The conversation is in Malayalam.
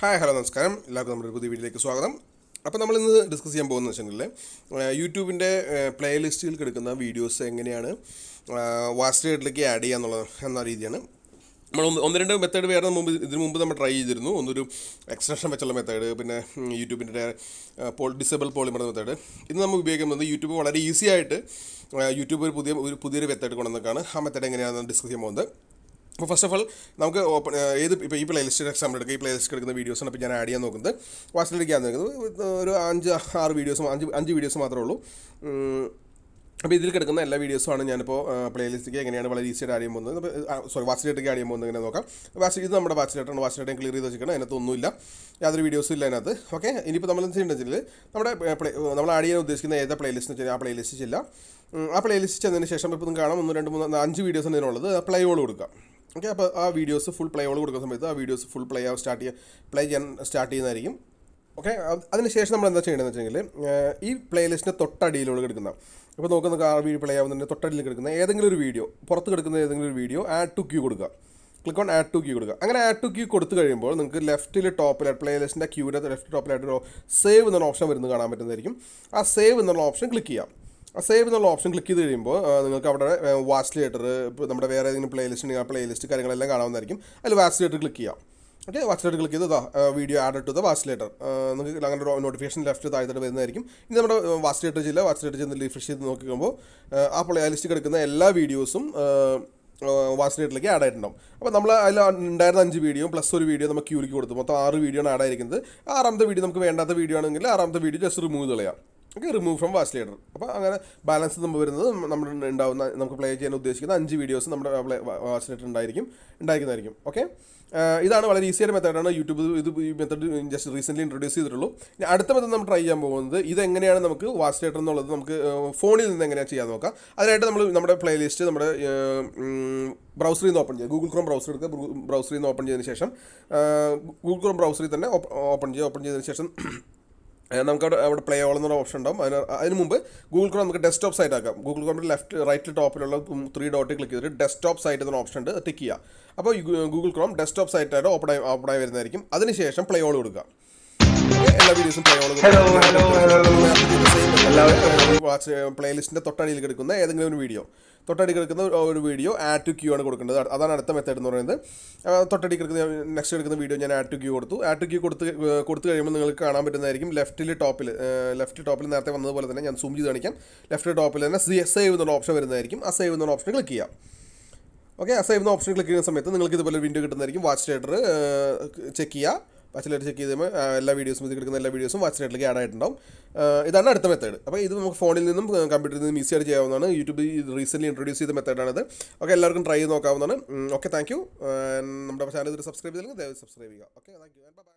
ഹായ് ഹലോ നമസ്കാരം എല്ലാവർക്കും നമ്മുടെ പുതിയ വീഡിയോയിലേക്ക് സ്വാഗതം അപ്പോൾ നമ്മൾ ഇന്ന് ഡിസ്കസ് ചെയ്യാൻ പോകുന്നത് വെച്ചിട്ടുണ്ടെങ്കിൽ യൂട്യൂബിൻ്റെ പ്ലേ കിടക്കുന്ന വീഡിയോസ് എങ്ങനെയാണ് വാസ്റ്റ് ആഡ് ചെയ്യുക എന്നുള്ളത് എന്ന രീതിയാണ് നമ്മൾ ഒന്ന് രണ്ട് മെത്തേഡ് വേറെ മുമ്പ് ഇതിന് മുമ്പ് നമ്മൾ ട്രൈ ചെയ്തിരുന്നു ഒന്നൊരു എക്സ്റ്റൻഷൻ വെച്ചുള്ള മെത്തേഡ് പിന്നെ യൂട്യൂബിൻ്റെ പോൾ ഡിസേബിൾ പോളിമർ മെത്തേഡ് ഇന്ന് നമ്മൾ ഉപയോഗിക്കുന്നത് യൂട്യൂബ് വളരെ ഈസി ആയിട്ട് യൂട്യൂബ് ഒരു പുതിയ ഒരു പുതിയൊരു മെത്തേഡ് കൊണ്ടുവന്നേക്കാണ് ആ മെത്തേഡ് എങ്ങനെയാണെന്ന് ഡിസ്കസ് ചെയ്യാൻ പോകുന്നത് അപ്പോൾ ഫസ്റ്റ് ഓഫ് ഓൾ നമുക്ക് ഓപ്പൺ ഏത് ഇപ്പോൾ ഈ പ്ലേ ലിസ്റ്റ് എക്സാമ്പിൾ എടുക്കുക ഈ പ്ലേ ലിസ്റ്റ് എടുക്കുന്ന വീഡിയോസാണ് അപ്പോൾ ഞാൻ ആഡ് ചെയ്യാൻ നോക്കുന്നത് വാട്സപ്പിലേക്ക് ഞാൻ നോക്കുന്നത് ഒരു അഞ്ച് ആറ് വീഡിയോസ് അഞ്ച് അഞ്ച് വീഡിയോസ് മാത്രമേ ഉള്ളൂ അപ്പോൾ ഇതിൽ കിടക്കുന്ന എല്ലാ വീഡിയോസുമാണ് ഞാനിപ്പോൾ ലിസ്റ്റിലേക്ക് എങ്ങനെയാണ് വളരെ ഈസിയായിട്ട് ആഡ് ചെയ്യാൻ പോകുന്നത് സോറി വാച്ചിലേക്ക് ആഡ് ചെയ്യാൻ പോകുന്നത് എങ്ങനെ നോക്കാം വാച്ച് ഇത് നമ്മുടെ വാച്ചിലേട്ടാണ് വാച്ചിലേട്ടൻ ക്ലിയർ ചെയ്ത് വെച്ചിരിക്കണം അതിനകത്ത് ഒന്നുമില്ല യാതൊരു വീഡിയോസും ഇല്ല അതിനകത്ത് ഓക്കെ ഇനിയിപ്പോൾ നമ്മൾ എന്ത് ചെയ്യേണ്ടത് നമ്മുടെ നമ്മൾ ആഡ് ചെയ്യാൻ ഉദ്ദേശിക്കുന്ന ഏതാ പ്ലേലിസ്റ്റ് വെച്ചാൽ ആ പ്ലേലിസ്റ്റ് ചെല്ലാം ആ പ്ലേലിസ്റ്റ് ചെന്നതിന് ശേഷം ഇപ്പോൾ കാണാം ഒന്ന് രണ്ട് മൂന്ന് അഞ്ച് വീഡിയോസ് ആണ് പ്ലേ ഓൾ കൊടുക്കാം ഓക്കെ അപ്പോൾ ആ വീഡിയോസ് ഫുൾ പ്ലേ ഓൾ കൊടുക്കുന്ന സമയത്ത് ആ വീഡിയോസ് ഫുൾ പ്ലേ ആവും സ്റ്റാർട്ട് ചെയ്യാൻ പ്ലേ ചെയ്യാൻ സ്റ്റാർട്ട് ചെയ്യുന്നതായിരിക്കും ഓക്കെ അതിനുശേഷം നമ്മൾ എന്താ ചെയ്യേണ്ടതെന്ന് വെച്ചെങ്കിൽ ഈ പ്ലേലിസ്റ്റിൻ്റെ തൊട്ടടിയിലൂടെ കിടക്കുന്ന ഇപ്പോൾ നോക്കുന്ന കാർ വീഡിയോ പ്ലേ ആവുന്നതിൻ്റെ തൊട്ടടിയിൽ കിടക്കുന്ന ഏതെങ്കിലും ഒരു വീഡിയോ പുറത്ത് കിടക്കുന്ന ഏതെങ്കിലും ഒരു വീഡിയോ ആഡ് ടു ക്യൂ കൊടുക്കുക click on add to queue കൊടുക്കുക അങ്ങനെ ആഡ് ടു ക്യൂ കൊടുത്തു കഴിയുമ്പോൾ നിങ്ങൾക്ക് ലെഫ്റ്റിൽ ടോപ്പിലായിട്ട് പ്ലേലിസ്റ്റിൻ്റെ ക്യൂവിൻ്റെ ലെഫ്റ്റ് ടോപ്പിലായിട്ട് സേവ് എന്നുള്ള ഓപ്ഷൻ വരുന്നത് കാണാൻ പറ്റുന്നതായിരിക്കും ആ സേവ് എന്നുള്ള ഓപ്ഷൻ ക്ലിക്ക് ചെയ്യാം സേവ് എന്നുള്ള ഓപ്ഷൻ ക്ലിക്ക് ചെയ്ത് കഴിയുമ്പോൾ നിങ്ങൾക്ക് അവിടെ വാച്ച് ലേറ്റർ ഇപ്പോൾ നമ്മുടെ വേറെ ഏതെങ്കിലും പ്ലേലിസ്റ്റ് ഉണ്ടെങ്കിൽ ആ പ്ലേലിസ്റ്റ് കാര്യങ്ങളെല്ലാം കാണാവുന്നതായിരിക്കും അതിൽ വാച്ച് ലേറ്റർ ക്ലിക്ക് ചെയ്യാം ഓക്കെ വാച്ച് ലേറ്റർ ക്ലിക്ക് ചെയ്ത് വീഡിയോ ആഡ് ഇട്ടത് വാച്ച് ലേറ്റർ നിങ്ങൾക്ക് അങ്ങനെ ഒരു നോട്ടിഫിക്കേഷൻ ലെഫ്റ്റ് താഴ്ത്തിട്ട് വരുന്നതായിരിക്കും ഇനി നമ്മുടെ വാച്ച് ലേറ്റർ ചെയ്യില്ല വാച്ച് ലേറ്റർ ചെയ്ത് റിഫ്രഷ് ചെയ്ത് നോക്കുമ്പോൾ ആ പ്ലേലിസ്റ്റ് കിടക്കുന്ന എല്ലാ വീഡിയോസും വാച്ച് ലേറ്റിലേക്ക് ആഡ് ആയിട്ടുണ്ടാവും അപ്പോൾ നമ്മൾ അതിൽ ഉണ്ടായിരുന്ന അഞ്ച് വീഡിയോ പ്ലസ് ഒരു വീഡിയോ നമുക്ക് ക്യൂരിക്ക് കൊടുത്തു മൊത്തം ആറ് വീഡിയോ ആണ് ആഡ് ആയിരിക്കുന്നത് ആറാമത്തെ വീഡിയോ നമുക്ക് വേണ്ടാത്ത വീഡിയോ ആണെങ്കിൽ ആറാമത്തെ വീഡിയോ ജസ്റ്റ് റിമൂവ് കളയാം ഒക്കെ റിമൂവ് ഫ്രം വാച്ച് ലീഡർ അപ്പോൾ അങ്ങനെ ബാലൻസ് നമ്മൾ വരുന്നത് നമ്മുടെ ഉണ്ടാവുന്ന നമുക്ക് പ്ലേ ചെയ്യാൻ ഉദ്ദേശിക്കുന്ന അഞ്ച് വീഡിയോസ് നമ്മുടെ വാച്ച് ലീഡർ ഉണ്ടായിരിക്കും ഉണ്ടായിരിക്കുന്നതായിരിക്കും ഓക്കെ ഇതാണ് വളരെ ഈസിയായ മെത്തേഡാണ് യൂട്യൂബ് ഇത് ഈ മെത്തേഡ് ജസ്റ്റ് റീസെൻ്റ്ലി ഇൻട്രൊഡ്യൂസ് ചെയ്തിട്ടുള്ളൂ ഇനി അടുത്ത മെത്തേഡ് നമ്മൾ ട്രൈ ചെയ്യാൻ പോകുന്നത് ഇതെങ്ങനെയാണ് നമുക്ക് വാച്ച് ലീഡർ എന്നുള്ളത് നമുക്ക് ഫോണിൽ നിന്ന് എങ്ങനെയാണ് ചെയ്യാൻ നോക്കാം അതിനായിട്ട് നമ്മൾ നമ്മുടെ പ്ലേലിസ്റ്റ് നമ്മുടെ ബ്രൗസറിൽ നിന്ന് ഓപ്പൺ ചെയ്യുക ഗൂഗിൾ ക്രോം ബ്രൗസർ എടുക്കുക ബ്രൗസറിൽ നിന്ന് ഓപ്പൺ ചെയ്തതിന് ശേഷം ഗൂഗിൾ ക്രോം ബ്രൗസറിൽ തന്നെ ഓപ്പൺ ചെയ്യുക ഓപ്പൺ ചെയ്തതിന് ശേഷം നമുക്ക് അവിടെ അവിടെ പ്ലേ ഓൾ എന്നൊരു ഓപ്ഷൻ ഉണ്ടാവും അതിന് അതിന് മുമ്പ് ഗൂഗിൾ ക്രോം നമുക്ക് ഡെസ്ക്ടോപ്പ് സൈറ്റ് ആക്കാം ഗൂഗിൾ ക്രോമിൻ്റെ ലെഫ്റ്റ് റൈറ്റ് ടോപ്പിലുള്ള ത്രീ ഡോട്ട് ക്ലിക്ക് ചെയ്തിട്ട് ഡെസ്ക്ടോപ്പ് സൈറ്റ് എന്ന ഓപ്ഷൻ ഉണ്ട് ടിക്ക് ചെയ്യുക അപ്പോൾ ഗൂഗിൾ ക്രോം ഡെസ്ക്ടോപ്പ് ആയിട്ട് ഓപ്പൺ ആയി ഓപ്പൺ ആയി വരുന്നതായിരിക്കും അതിനുശേഷം പ്ലേ ഓൾ കൊടുക്കുക എല്ലാ വീഡിയോസും പ്ലേ ഓൾ കൊടുക്കുക വാച്ച് പ്ലേ ലിസ്റ്റിൻ്റെ തൊട്ടടിയിൽ കിടക്കുന്ന ഏതെങ്കിലും ഒരു വീഡിയോ തൊട്ടടി കിടക്കുന്ന ഒരു വീഡിയോ ആഡ് ടു ക്യൂ ആണ് കൊടുക്കേണ്ടത് അതാണ് അടുത്ത മെത്തേഡ് എന്ന് പറയുന്നത് തൊട്ടടി കിടക്കുന്ന നെക്സ്റ്റ് എടുക്കുന്ന വീഡിയോ ഞാൻ ആഡ് ടു ക്യൂ കൊടുത്തു ആഡ് ടു ക്യൂ കൊടുത്ത് കൊടുത്തു കഴിയുമ്പോൾ നിങ്ങൾക്ക് കാണാൻ പറ്റുന്നതായിരിക്കും ലെഫ്റ്റിൽ ടോപ്പിൽ ലെഫ്റ്റ് ടോപ്പിൽ നേരത്തെ വന്നതുപോലെ തന്നെ ഞാൻ സൂം ചെയ്ത് കാണിക്കാം ലെഫ്റ്റ് ടോപ്പിൽ തന്നെ സേവ് എന്നുള്ള ഓപ്ഷൻ വരുന്നതായിരിക്കും ആ സേവ് എന്നുള്ള ഓപ്ഷൻ ക്ലിക്ക് ചെയ്യാം ഓക്കെ ആ സേവ് എന്ന ഓപ്ഷൻ ക്ലിക്ക് ചെയ്യുന്ന സമയത്ത് നിങ്ങൾക്ക് ഇതുപോലെ വിൻഡോ കിട്ടുന്നതായിരിക്കും വാച്ച് ടേഡർ ചെക്ക് ചെയ്യുക വാച്ചിലായിട്ട് ചെക്ക് ചെയ്ത് എല്ലാ വീഡിയോസും ഇത് കിടക്കുന്ന എല്ലാ വീഡിയോസും വാച്ചിലായിട്ടിലേക്ക് ആഡ് ആയിട്ടുണ്ടാവും ഇതാണ് അടുത്ത മെത്തേഡ് അപ്പോൾ ഇത് നമുക്ക് ഫോണിൽ നിന്നും കമ്പ്യൂട്ടറിൽ നിന്നും ഈസിയായിട്ട് ചെയ്യാവുന്നതാണ് യൂട്യൂബ് റീസെൻ്റ്ലി ഇൻട്രൊഡ്യൂസ് ചെയ്ത മെത്തേഡാണിത് ഓക്കെ എല്ലാവർക്കും ട്രൈ ചെയ്ത് നോക്കാവുന്നതാണ് ഓക്കെ താങ്ക് യു നമ്മുടെ ചാനൽ ഇത് സബ്സ്ക്രൈബ് ചെയ്തില്ലെങ്കിൽ ദയവായി സബ്സ്ക്രൈബ് ചെയ്യുക ഓക്കെ താങ്ക് യു ബൈ